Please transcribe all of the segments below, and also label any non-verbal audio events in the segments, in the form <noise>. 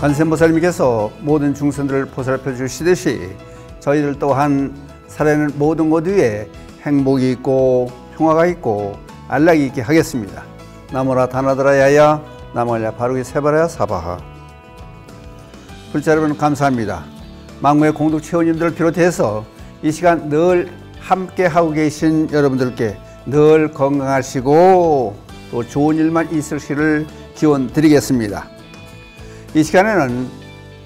관세보살님께서 모든 중생들을 보살펴 주시듯이 저희들 또한 살아있는 모든 것 위에 행복이 있고 평화가 있고 안락이 있게 하겠습니다. 나무라 다나드라야야 나무라 바르기 세바라야 사바하 불자 여러분 감사합니다. 망무의 공동체원님들을 비롯해서 이 시간 늘 함께 하고 계신 여러분들께 늘 건강하시고 또 좋은 일만 있으시를 기원 드리겠습니다. 이 시간에는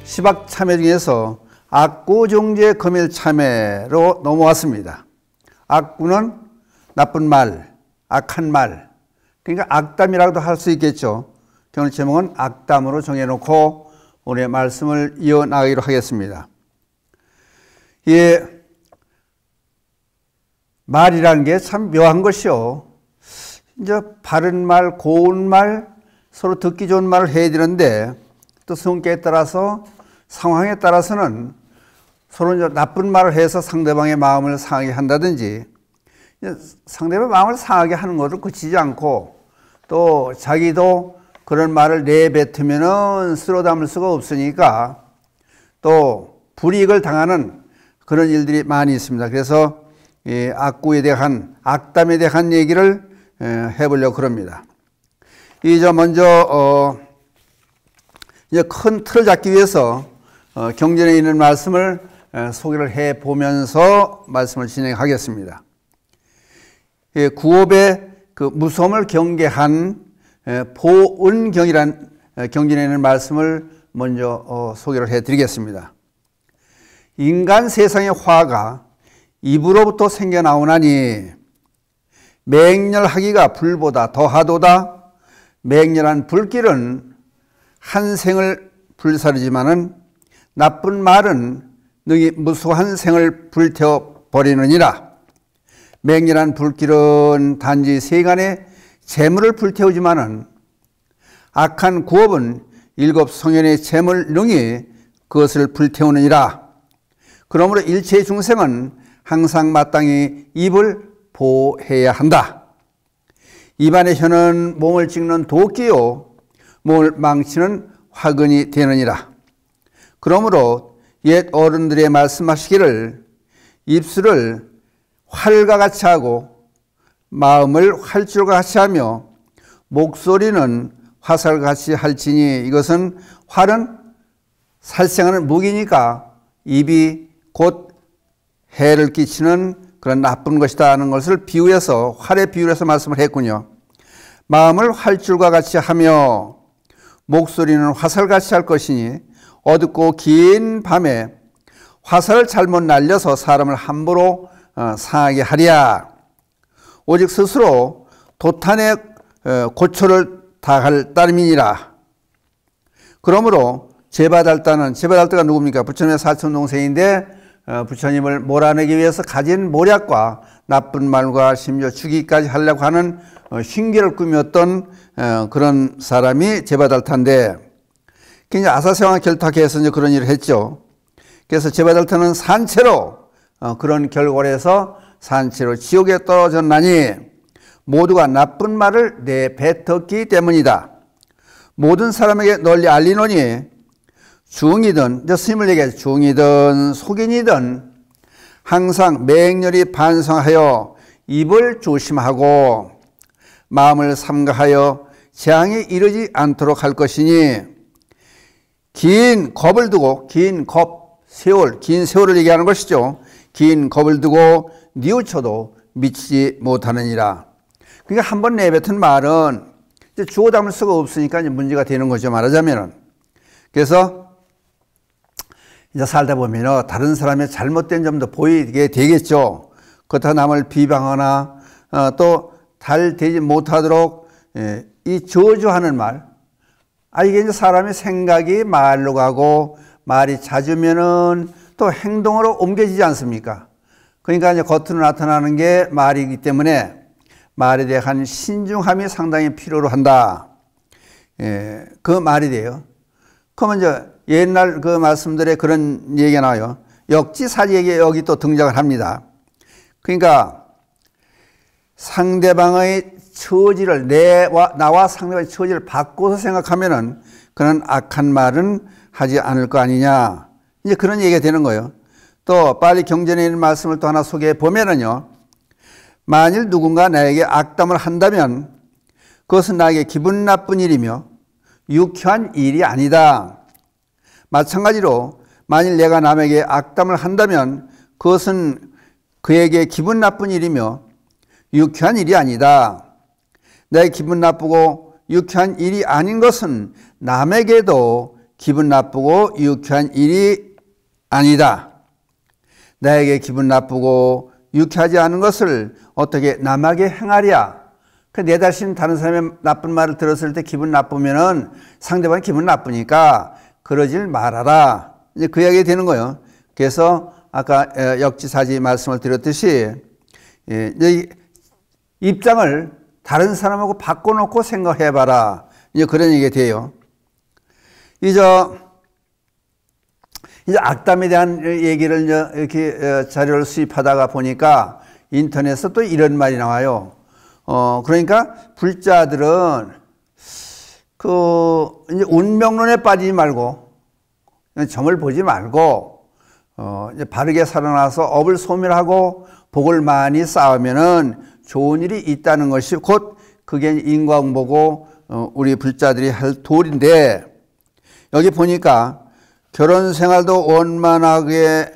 시박 참회 중에서 악구종제 금일 참회로 넘어왔습니다. 악구는 나쁜 말, 악한 말, 그러니까 악담이라고도 할 수 있겠죠. 경늘 제목은 악담으로 정해놓고 오늘의 말씀을 이어나가기로 하겠습니다. 예, 말이라는 게 참 묘한 것이요. 이제 바른 말, 고운 말, 서로 듣기 좋은 말을 해야 되는데 또 성격에 따라서 상황에 따라서는 서로 나쁜 말을 해서 상대방의 마음을 상하게 한다든지 상대방의 마음을 상하게 하는 것을 그치지 않고 또 자기도 그런 말을 내뱉으면은 쓸어 담을 수가 없으니까 또 불이익을 당하는 그런 일들이 많이 있습니다. 그래서 이 악구에 대한 악담에 대한 얘기를 해보려고 그럽니다. 이제 먼저 어 이제 큰 틀을 잡기 위해서 어, 경전에 있는 말씀을 소개를 해 보면서 말씀을 진행하겠습니다. 구업의 그 무섬을 경계한 보은경이란 경전에 있는 말씀을 먼저 어, 소개를 해 드리겠습니다. 인간 세상의 화가 입으로부터 생겨나오나니 맹렬하기가 불보다 더하도다 맹렬한 불길은 한 생을 불사르지만은 나쁜 말은 능히 무수한 생을 불태워 버리느니라. 맹렬한 불길은 단지 세간의 재물을 불태우지만은 악한 구업은 일곱 성현의 재물 능히 그것을 불태우느니라. 그러므로 일체의 중생은 항상 마땅히 입을 보호해야 한다. 입안의 혀는 몸을 찍는 도끼요 몸을 망치는 화근이 되느니라. 그러므로 옛 어른들의 말씀하시기를 입술을 활과 같이 하고 마음을 활줄과 같이 하며 목소리는 화살같이 할지니 이것은 활은 살생하는 무기니까 입이 곧 해를 끼치는 그런 나쁜 것이다 하는 것을 비유해서 활에 비유해서 말씀을 했군요. 마음을 활줄과 같이 하며 목소리는 화살같이 할 것이니 어둡고 긴 밤에 화살을 잘못 날려서 사람을 함부로 어, 상하게 하랴. 오직 스스로 도탄의 어, 고초를 당할 따름이니라. 그러므로 제바달따는제바달따가 누굽니까? 부처님의 사촌 동생인데 어, 부처님을 몰아내기 위해서 가진 모략과 나쁜 말과 심지어 죽이까지 하려고 하는 어, 신기를 꾸몄던 어, 그런 사람이 제바달타인데 굉장히 아사세왕을 결탁해서 그런 일을 했죠. 그래서 제바달타는 산채로 어, 그런 결과에서 산채로 지옥에 떨어졌나니 모두가 나쁜 말을 내뱉었기 때문이다. 모든 사람에게 널리 알리노니 중이든 스님을 얘기해 중이든 속인이든 항상 맹렬히 반성하여 입을 조심하고 마음을 삼가하여 재앙이 이르지 않도록 할 것이니 긴 겁을 두고 긴 겁, 세월, 긴 세월을 얘기하는 것이죠. 긴 겁을 두고 뉘우쳐도 미치지 못하느니라. 그러니까 한번 내뱉은 말은 주어 담을 수가 없으니까 문제가 되는 거죠. 말하자면은. 그래서 이제 살다 보면 다른 사람의 잘못된 점도 보이게 되겠죠. 그렇다 남을 비방하나 어, 또잘 되지 못하도록 예, 이 저주하는 말. 아 이게 이제 사람의 생각이 말로 가고 말이 잦으면은 또 행동으로 옮겨지지 않습니까? 그러니까 이제 겉으로 나타나는 게 말이기 때문에 말에 대한 신중함이 상당히 필요로 한다. 예, 그 말이 돼요. 그러면 이제 옛날 그 말씀들의 그런 얘기가 나와요. 역지사지에게 여기 또 등장을 합니다. 그러니까 상대방의 처지를 내와 나와 상대방의 처지를 바꿔서 생각하면은 그런 악한 말은 하지 않을 거 아니냐. 이제 그런 얘기가 되는 거예요. 또 빨리 경전에 있는 말씀을 또 하나 소개해 보면은요. 만일 누군가 나에게 악담을 한다면 그것은 나에게 기분 나쁜 일이며 유쾌한 일이 아니다. 마찬가지로 만일 내가 남에게 악담을 한다면 그것은 그에게 기분 나쁜 일이며 유쾌한 일이 아니다. 내 기분 나쁘고 유쾌한 일이 아닌 것은 남에게도 기분 나쁘고 유쾌한 일이 아니다. 나에게 기분 나쁘고 유쾌하지 않은 것을 어떻게 남에게 행하랴? 그 내 자신 다른 사람의 나쁜 말을 들었을 때 기분 나쁘면은 상대방이 기분 나쁘니까 그러질 말아라. 이제 그 이야기 되는 거예요. 그래서 아까 역지사지 말씀을 드렸듯이 예, 이제 입장을 다른 사람하고 바꿔놓고 생각해봐라. 이제 그런 얘기가 돼요. 이제 이제 악담에 대한 얘기를 이렇게 자료를 수입하다가 보니까 인터넷에서 또 이런 말이 나와요. 어, 그러니까 불자들은 그 이제 운명론에 빠지지 말고 점을 보지 말고 어 이제 바르게 살아나서 업을 소멸하고 복을 많이 쌓으면은 좋은 일이 있다는 것이 곧 그게 인과응보고 어 우리 불자들이 할 도리인데 여기 보니까 결혼 생활도 원만하게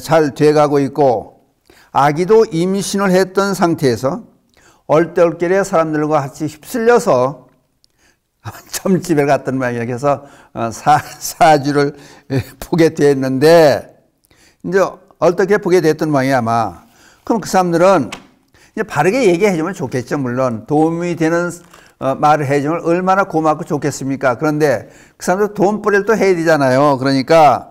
잘 돼가고 있고 아기도 임신을 했던 상태에서 얼떨결에 사람들과 같이 휩쓸려서 <laughs> 점 집에 갔던 모양이에요. 그래서 어, 사, 사주를 예, 보게 되었는데 이제 어떻게 보게 됐던 모양이야 아마. 그럼 그 사람들은 이제 바르게 얘기해 주면 좋겠죠. 물론 도움이 되는 어, 말을 해 주면 얼마나 고맙고 좋겠습니까. 그런데 그 사람들 돈 뿌리를 또 해야 되잖아요. 그러니까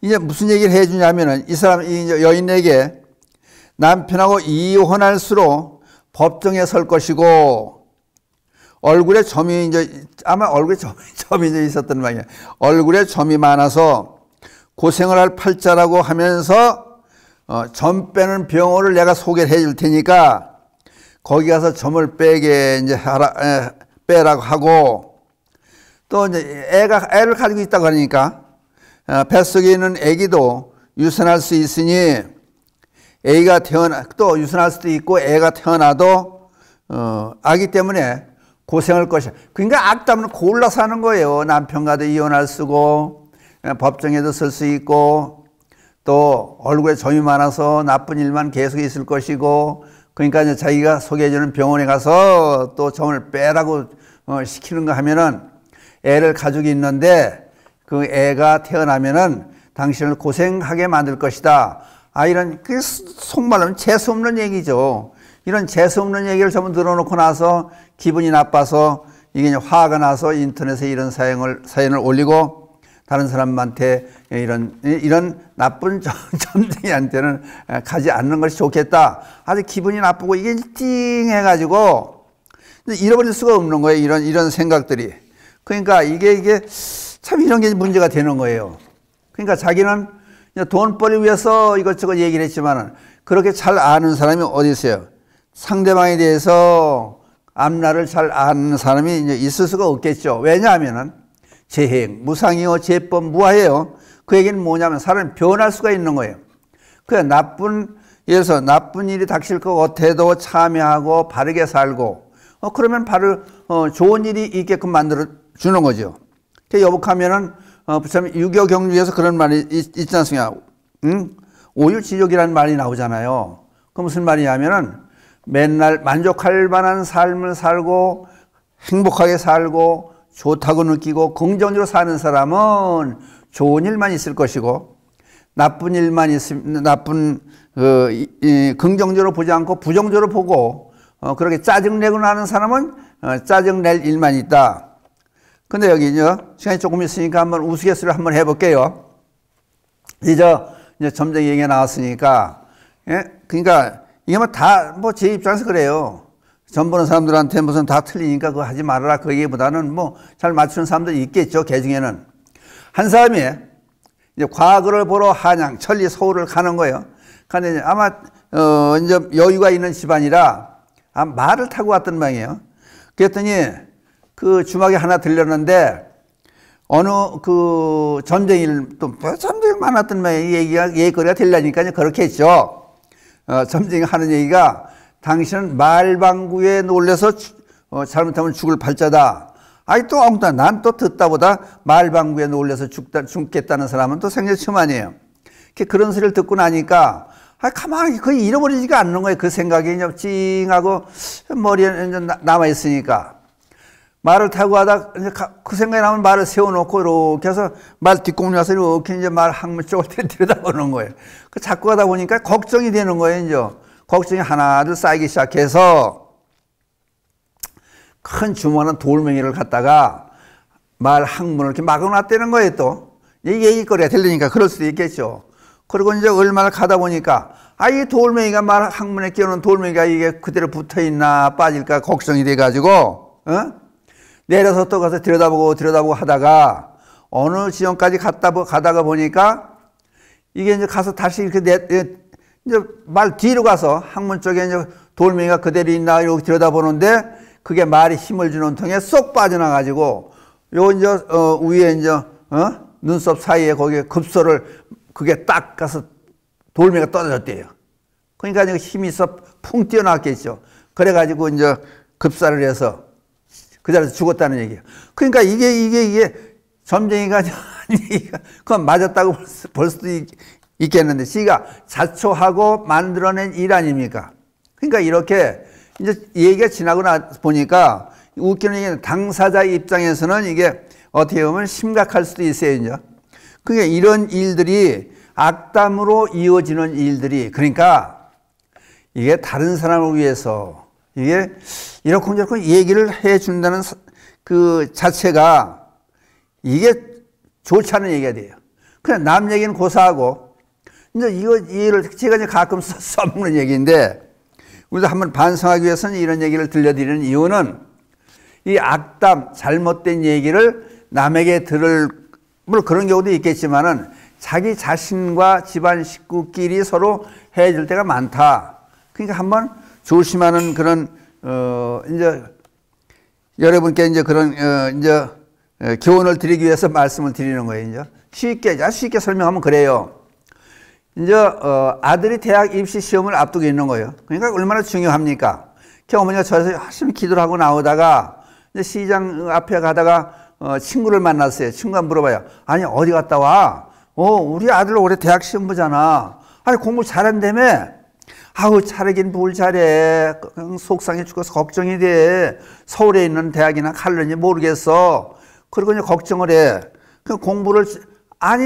이제 무슨 얘기를 해 주냐면은 이 사람 이 여인에게 남편하고 이혼할수록 법정에 설 것이고 얼굴에 점이 이제 아마 얼굴에 <laughs> 점이, 점이 이제 있었던 모양이야. 얼굴에 점이 많아서 고생을 할 팔자라고 하면서 어, 점 빼는 병원을 내가 소개를 해줄 테니까 거기 가서 점을 빼게 이제 하라, 에, 빼라고 하고 또 이제 애가 애를 가지고 있다고 하니까 어, 뱃속에 있는 애기도 유산할 수 있으니 애가 태어나 또 유산할 수도 있고 애가 태어나도 어, 아기 때문에 고생할 것이야. 그러니까 악담을 골라 사는 거예요. 남편과도 이혼할 수고, 예, 법정에도 쓸 수 있고, 또 얼굴에 점이 많아서 나쁜 일만 계속 있을 것이고, 그러니까 이제 자기가 소개해주는 병원에 가서 또 점을 빼라고 어, 시키는 거 하면은 애를 가족이 있는데 그 애가 태어나면은 당신을 고생하게 만들 것이다. 아, 이런, 그 속말로는 재수없는 얘기죠. 이런 재수없는 얘기를 전부 늘어놓고 나서 기분이 나빠서 이게 화가 나서 인터넷에 이런 사연을, 사연을 올리고 다른 사람한테 이런, 이런 나쁜 <laughs> 점쟁이한테는 가지 않는 것이 좋겠다. 아주 기분이 나쁘고 이게 띵 해가지고 잃어버릴 수가 없는 거예요. 이런, 이런 생각들이. 그러니까 이게, 이게 참 이런 게 문제가 되는 거예요. 그러니까 자기는 돈벌이 위해서 이것저것 얘기를 했지만 은 그렇게 잘 아는 사람이 어디 있어요? 상대방에 대해서 앞날을 잘 아는 사람이 이제 있을 수가 없겠죠. 왜냐하면 재행, 무상이요, 재법, 무아예요그 얘기는 뭐냐면 사람이 변할 수가 있는 거예요. 그래 나쁜 예를 들어서 나쁜 일이 닥칠 것 같아도 참여하고 바르게 살고 어, 그러면 바로 어, 좋은 일이 있게끔 만들어 주는 거죠. 그 여복하면은 어, 부처님 유교 경주에서 그런 말이 있, 있지 않습니까? 응? 오유지욕이라는 말이 나오잖아요. 그 무슨 말이냐면은 맨날 만족할 만한 삶을 살고 행복하게 살고 좋다고 느끼고 긍정적으로 사는 사람은 좋은 일만 있을 것이고 나쁜 일만 있으면 나쁜 어, 이, 이, 긍정적으로 보지 않고 부정적으로 보고 어, 그렇게 짜증내고 나는 사람은 어, 짜증낼 일만 있다. 근데 여기요 시간이 조금 있으니까 한번 우스갯소리 를 한번 해볼게요. 이제, 이제 점쟁이 얘기가 나왔으니까 예? 그러니까 이게 뭐 다 뭐 제 입장에서 그래요. 전 보는 사람들한테 무슨 다 틀리니까 그거 하지 말아라 그 얘기보다는 뭐 잘 맞추는 사람들이 있겠죠. 개 중에는. 한 사람이 이제 과거를 보러 한양, 천리, 서울을 가는 거예요. 가는데 아마 어 이제 여유가 있는 집안이라 아 말을 타고 왔던 모양이에요. 그랬더니 그 주막에 하나 들렸는데 어느 그 전쟁일 또 전쟁 많았던 모양 이 얘기가 얘기거리가 되려니까 그렇게 했죠. 어, 점쟁이 하는 얘기가 당신은 말방구에 놀려서 어, 잘못하면 죽을 팔자다. 아니 또 엉뚱한 난또 듣다보다 말방구에 놀래서 죽다, 죽겠다는 사람은 또 생략춤 아니에요. 그런 소리를 듣고 나니까 아 가만히 그 잃어버리지가 않는 거예요. 그 생각이 찡하고 머리에 남아 있으니까. 말을 타고 하다 이제 그 생각이 나면 말을 세워놓고 이렇게 해서 말 뒷공리 와서 이렇게 이제 말 항문 쪽을 들여다보는 거예요. 그 자꾸 하다 보니까 걱정이 되는 거예요. 이제 걱정이 하나둘 쌓이기 시작해서 큰 주머니한 돌멩이를 갖다가 말 항문을 이렇게 막아놨다는 거예요. 또 이게 얘기거리가 들리니까 그럴 수도 있겠죠. 그리고 이제 얼마나 가다 보니까 아 이 돌멩이가 말 항문에 끼어놓은 돌멩이가 이게 그대로 붙어 있나 빠질까 걱정이 돼가지고 어? 내려서 또 가서 들여다보고 들여다보고 하다가 어느 지점까지 갔다 가다가 보니까 이게 이제 가서 다시 이렇게 내, 이제 말 뒤로 가서 항문 쪽에 이제 돌멩이가 그대로 있나 이렇게 들여다보는데 그게 말이 힘을 주는 통에 쏙 빠져나가지고 요 이제 어 위에 이제 어 눈썹 사이에 거기에 급소를 그게 딱 가서 돌멩이가 떨어졌대요. 그러니까 이제 힘이 있풍 뛰어났겠죠. 그래가지고 이제 급사를 해서 그 자리에서 죽었다는 얘기예요. 그러니까 이게 이게 이게 점쟁이가 아니니까 <laughs> 그건 맞았다고 볼, 수, 볼 수도 있, 있겠는데 시가 자초하고 만들어낸 일 아닙니까? 그러니까 이렇게 이제 얘기가 지나고 나 보니까 웃기는 얘기는 당사자 입장에서는 이게 어떻게 보면 심각할 수도 있어요, 이제. 그게 그러니까 이런 일들이 악담으로 이어지는 일들이 그러니까 이게 다른 사람을 위해서 이게 이렇쿵저렇쿵 얘기를 해준다는 그 자체가 이게 좋지 않은 얘기가 돼요. 그냥 남 얘기는 고사하고 이제 이거 이를 제가 이제 가끔 써, <laughs> 써먹는 얘기인데 우리도 한번 반성하기 위해서는 이런 얘기를 들려드리는 이유는 이 악담 잘못된 얘기를 남에게 들을 물론 뭐 그런 경우도 있겠지만은 자기 자신과 집안 식구끼리 서로 헤어 때가 많다. 그러니까 한번 조심하는 그런 어 이제 여러분께 이제 그런 어 이제 교훈을 드리기 위해서 말씀을 드리는 거예요. 이제 쉽게 자 쉽게 설명하면 그래요. 이제 어, 아들이 대학 입시 시험을 앞두고 있는 거예요. 그러니까 얼마나 중요합니까? 어머니가 저에서 열심히 기도를 하고 나오다가 이제 시장 앞에 가다가 어, 친구를 만났어요. 친구가 물어봐요. 아니 어디 갔다 와? 어 우리 아들 올해 대학 시험 보잖아. 아니 공부 잘한다며? 아우 잘하긴 뭘 잘해 속상해 죽어서 걱정이 돼 서울에 있는 대학이나 갈는지 모르겠어 그리고 이제 걱정을 해그 공부를 아니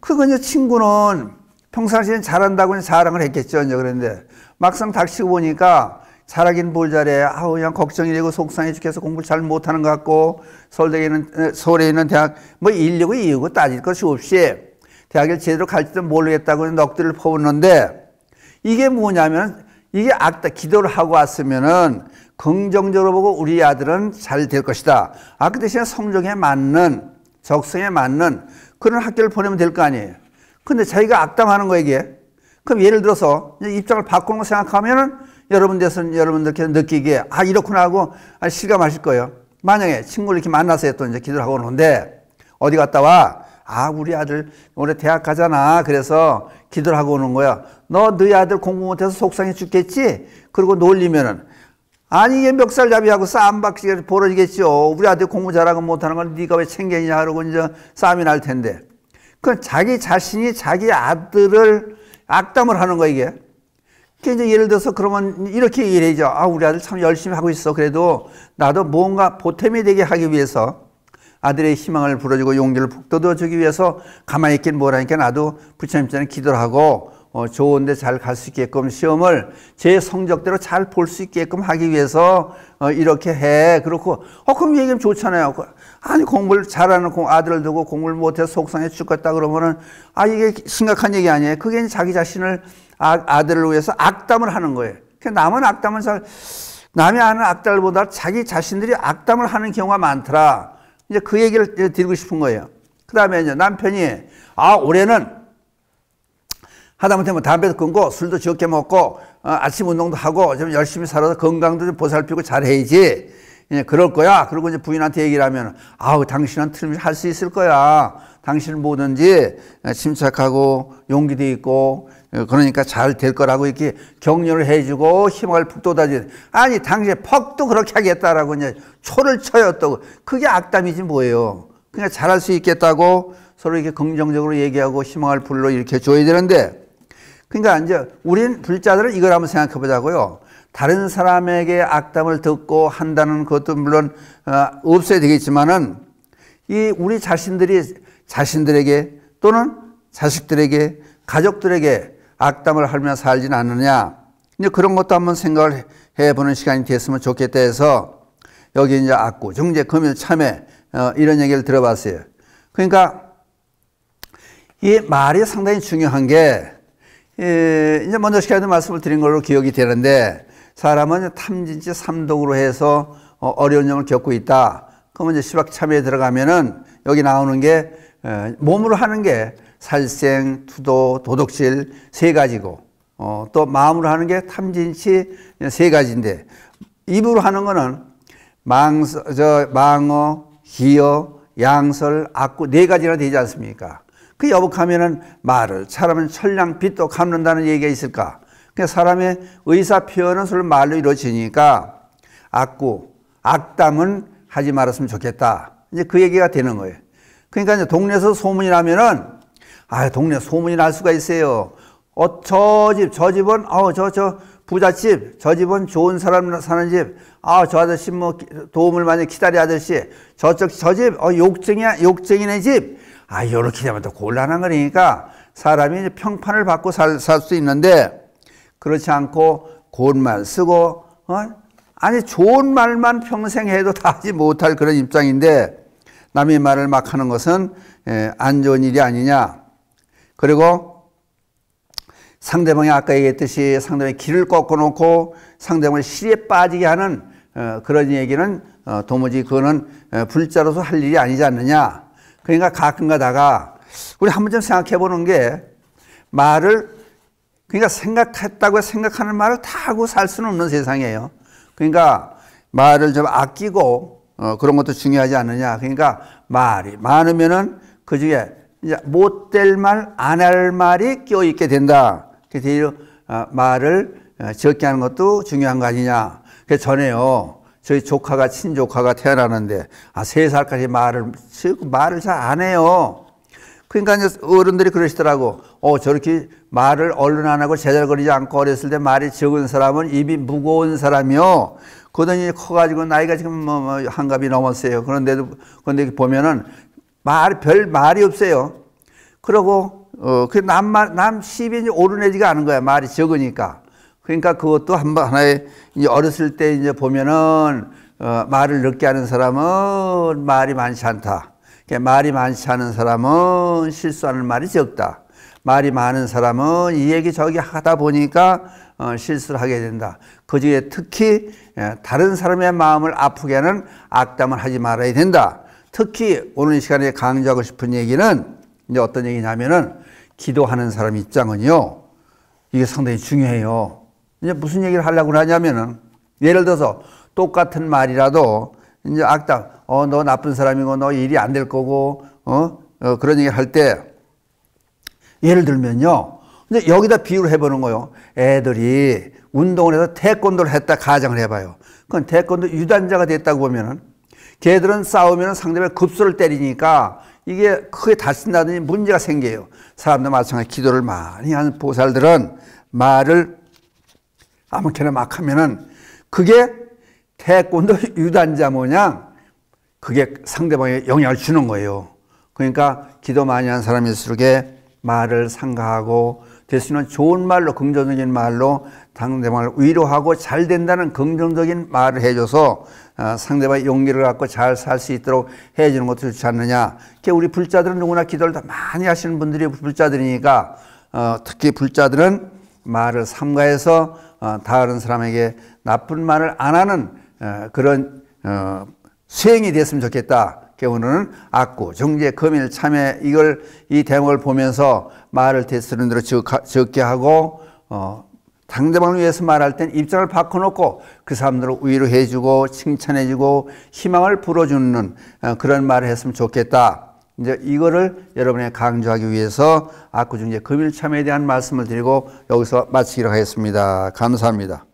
그거 이제 친구는 평상시엔 잘한다고 자랑을 했겠죠 이제 그런데 막상 닥치고 보니까 잘하긴 뭘 잘해 아우 그냥 걱정이 되고 속상해 죽겠어 공부를 잘 못하는 것 같고 서울대에 있는 서울에 있는 대학 뭐 일리고 이유고 따질 것이 없이 대학을 제대로 갈지도 모르겠다고 넋들을 퍼붓는데 이게 뭐냐면 이게 악다 기도를 하고 왔으면은 긍정적으로 보고 우리 아들은 잘 될 것이다. 아그 대신에 성적에 맞는 적성에 맞는 그런 학교를 보내면 될 거 아니에요. 근데 자기가 악담하는 거에 이게. 그럼 예를 들어서 입장을 바꾸는 거 생각하면은 여러분들께서 는여러분들께 느끼기에 아 이렇구나 하고 아, 실감하실 거예요. 만약에 친구를 이렇게 만나서 또 이제 기도를 하고 오는데 어디 갔다 와? 아 우리 아들 올해 대학 가잖아. 그래서 기도를 하고 오는 거야. 너, 너희 아들 공부 못해서 속상해 죽겠지? 그리고 놀리면은. 아니, 이 멱살잡이하고 싸움 박치기 벌어지겠죠. 우리 아들 공부 잘하고 못하는 걸 네가 왜챙겨냐 그러고 이제 싸움이 날 텐데. 그건 자기 자신이 자기 아들을 악담을 하는 거야, 이게. 그 이제 예를 들어서 그러면 이렇게 얘기를 해죠 아, 우리 아들 참 열심히 하고 있어. 그래도 나도 뭔가 보탬이 되게 하기 위해서 아들의 희망을 부러주고 용기를 북돋워주기 위해서 가만히 있긴 뭐라니까 나도 부처님 전에 기도를 하고 어, 좋은데 잘 갈 수 있게끔 시험을 제 성적대로 잘 볼 수 있게끔 하기 위해서 어, 이렇게 해 그렇고 어 그럼 얘기하면 좋잖아요 그, 아니 공부를 잘하는 공, 아들을 두고 공부를 못해서 속상해 죽겠다 그러면은 아 이게 심각한 얘기 아니에요 그게 자기 자신을 아, 아들을 위해서 악담을 하는 거예요 그러니까 남은 악담은잘 남이 아는 악담보다 자기 자신들이 악담을 하는 경우가 많더라 이제 그 얘기를 드리고 싶은 거예요. 그 다음에 이제 남편이 아 올해는 하다못해 뭐 담배도 끊고 술도 적게 먹고 어, 아침 운동도 하고 좀 열심히 살아서 건강도 좀 보살피고 잘해야지. 예, 그럴 거야. 그리고 이제 부인한테 얘기를 하면, 아우, 당신은 틀림없이 할 수 있을 거야. 당신은 뭐든지 예, 침착하고 용기도 있고, 예, 그러니까 잘 될 거라고 이렇게 격려를 해주고 희망을 북돋아주는. 아니, 당신 퍽도 그렇게 하겠다라고 이제 초를 쳐요 또. 그게 악담이지 뭐예요. 그냥 잘할 수 있겠다고 서로 이렇게 긍정적으로 얘기하고 희망을 불러 이렇게 줘야 되는데, 그러니까 이제 우린 불자들은 이걸 한번 생각해 보자고요. 다른 사람에게 악담을 듣고 한다는 것도 물론 어, 없어야 되겠지만은 이 우리 자신들이 자신들에게 또는 자식들에게 가족들에게 악담을 하며 살진 않느냐 이제 그런 것도 한번 생각을 해보는 시간이 됐으면 좋겠다 해서 여기 이제 악구 중재 금일 참회 어, 이런 얘기를 들어봤어요. 그러니까 이 말이 상당히 중요한 게 이제 먼저 시간에 말씀을 드린 걸로 기억이 되는데 사람은 탐진치 삼독으로 해서 어, 어려운 점을 겪고 있다. 그러면 이제 시박참여에 들어가면은 여기 나오는 게 몸으로 하는 게 살생, 투도, 도덕질 세 가지고 어, 또 마음으로 하는 게 탐진치 세 가지인데 입으로 하는 거는 망, 서 저, 망어, 기어, 양설, 악구 네 가지나 되지 않습니까? 그 여복하면은 말을 사람은 철량 빛도 갚는다는 얘기가 있을까? 그러니까 사람의 의사 표현은 서로 말로 이루어지니까 악구, 악담은 하지 말았으면 좋겠다. 이제 그 얘기가 되는 거예요. 그러니까 이제 동네에서 소문이 나면은 아, 동네 소문이 날 수가 있어요. 어, 저 집, 저 집은, 어, 저, 저, 부잣집, 저 집은 좋은 사람 사는 집, 아, 저 아저씨 뭐 도움을 많이 기다리 아저씨, 저쪽, 저 집, 어, 욕쟁이야, 욕쟁이네 집. 아, 요렇게 되면 또 곤란한 거니까 사람이 평판을 받고 살 수 있는데 그렇지 않고 곧운말 쓰고 어? 아니 좋은 말만 평생 해도 다 하지 못할 그런 입장인데 남의 말을 막 하는 것은 예, 안 좋은 일이 아니냐. 그리고 상대방이 아까 얘기했듯이 상대방의 길을 꺾어놓고 상대방을 시리에 빠지게 하는 어, 그런 얘기는 어, 도무지 그거는 어, 불자로서 할 일이 아니지 않느냐. 그러니까 가끔가다가 우리 한 번쯤 생각해 보는 게 말을 그러니까 생각했다고 생각하는 말을 다 하고 살 수는 없는 세상이에요. 그러니까 말을 좀 아끼고 어, 그런 것도 중요하지 않느냐. 그러니까 말이 많으면은 그 중에 못될 말, 안 할 말이 끼어 있게 된다. 그래서 어, 말을 어, 적게 하는 것도 중요한 거 아니냐. 그 전에요. 저희 조카가 친조카가 태어나는데 아세 살까지 말을 말을 잘 안 해요. 그러니까 어른들이 그러시더라고. 어, 저렇게 말을 얼른 안 하고 제잘거리지 않고 어렸을 때 말이 적은 사람은 입이 무거운 사람이요. 그러더니 커가지고 나이가 지금 뭐, 뭐, 한갑이 넘었어요. 그런데도, 그런데 보면은 말, 별 말이 없어요. 그러고, 어, 그남 말, 남 시비 오르내지가 않은 거야. 말이 적으니까. 그러니까 그것도 한, 번, 하나의, 이제 어렸을 때 이제 보면은, 어, 말을 늦게 하는 사람은 말이 많지 않다. 그러니까 말이 많지 않은 사람은 실수하는 말이 적다. 말이 많은 사람은 이 얘기 저기 하다 보니까 어, 실수를 하게 된다. 그 중에 특히 예, 다른 사람의 마음을 아프게 하는 악담을 하지 말아야 된다. 특히 오늘 시간에 강조하고 싶은 얘기는 이제 어떤 얘기냐면은 기도하는 사람 입장은요. 이게 상당히 중요해요. 이제 무슨 얘기를 하려고 하냐면은 예를 들어서 똑같은 말이라도 이제 악당 어, 너 나쁜 사람이고, 너 일이 안 될 거고, 어, 어 그런 얘기 할 때, 예를 들면요. 근데 여기다 비유를 해보는 거요. 애들이 운동을 해서 태권도를 했다 가정을 해봐요. 그건 태권도 유단자가 됐다고 보면은, 걔들은 싸우면 상대방 급소를 때리니까 이게 크게 다친다든지 문제가 생겨요. 사람도 마찬가지 기도를 많이 하는 보살들은 말을 아무렇게나 막 하면은 그게 태권도 <laughs> 유단자 뭐냐? 그게 상대방에 영향을 주는 거예요. 그러니까 기도 많이 한사람일수록 말을 상가하고 될 수 있는 좋은 말로 긍정적인 말로 상대방을 위로하고 잘 된다는 긍정적인 말을 해줘서 어, 상대방의 용기를 갖고 잘 살 수 있도록 해주는 것도 좋지 않느냐. 이게 우리 불자들은 누구나 기도를 다 많이 하시는 분들이 불자들이니까 어, 특히 불자들은 말을 삼가해서 어, 다른 사람에게 나쁜 말을 안 하는 어, 그런 어, 수행이 됐으면 좋겠다. 오늘은 악구, 정죄, 금일, 참회 이걸 이 대목을 보면서 말을 대쓰는 대로 적게 하고 어, 상대방을 위해서 말할 땐 입장을 바꿔놓고 그 사람들을 위로해주고 칭찬해주고 희망을 불어주는 어, 그런 말을 했으면 좋겠다. 이제 이거를 여러분에 강조하기 위해서 악구중재 금일참에 대한 말씀을 드리고 여기서 마치기로 하겠습니다. 감사합니다.